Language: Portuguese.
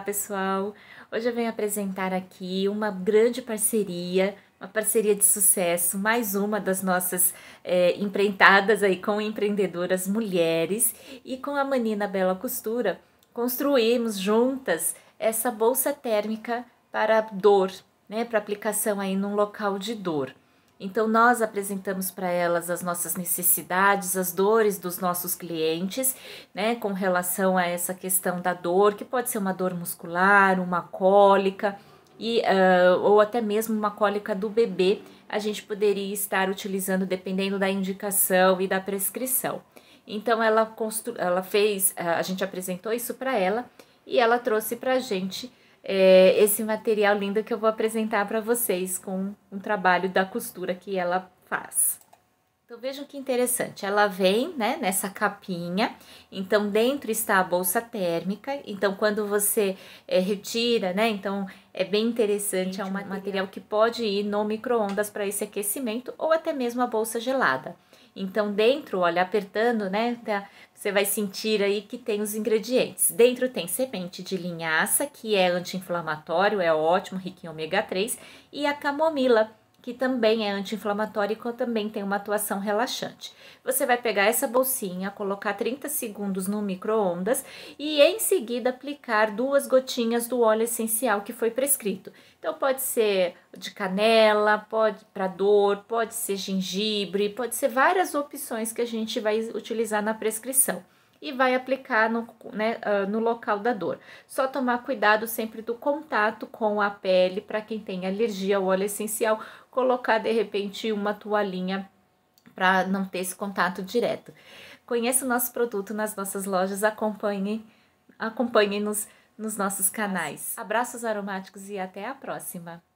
pessoal! Hoje eu venho apresentar aqui uma grande parceria, uma parceria de sucesso, mais uma das nossas é, empreitadas aí com empreendedoras mulheres e com a Manina Bela Costura, construímos juntas essa bolsa térmica para dor, né, para aplicação aí num local de dor. Então, nós apresentamos para elas as nossas necessidades, as dores dos nossos clientes, né, com relação a essa questão da dor, que pode ser uma dor muscular, uma cólica, e, uh, ou até mesmo uma cólica do bebê, a gente poderia estar utilizando dependendo da indicação e da prescrição. Então, ela, constru ela fez, ah, a gente apresentou isso para ela e ela trouxe para a gente é, esse material lindo que eu vou apresentar para vocês com um trabalho da costura que ela faz. Então vejam que interessante, ela vem né, nessa capinha, então dentro está a bolsa térmica, então quando você é, retira, né, então é bem interessante, é um material que pode ir no micro-ondas para esse aquecimento ou até mesmo a bolsa gelada. Então, dentro, olha, apertando, né? Tá, você vai sentir aí que tem os ingredientes. Dentro tem semente de linhaça, que é anti-inflamatório, é ótimo, rico em ômega 3, e a camomila, que também é anti-inflamatório e também tem uma atuação relaxante. Você vai pegar essa bolsinha, colocar 30 segundos no micro-ondas e em seguida aplicar duas gotinhas do óleo essencial que foi prescrito. Então pode ser de canela, pode para dor, pode ser gengibre, pode ser várias opções que a gente vai utilizar na prescrição e vai aplicar no, né, ah, no local da dor. Só tomar cuidado sempre do contato com a pele para quem tem alergia ao óleo essencial, colocar de repente uma toalhinha para não ter esse contato direto. Conheça o nosso produto nas nossas lojas, acompanhem, acompanhem-nos nos nossos canais. Abraços aromáticos e até a próxima!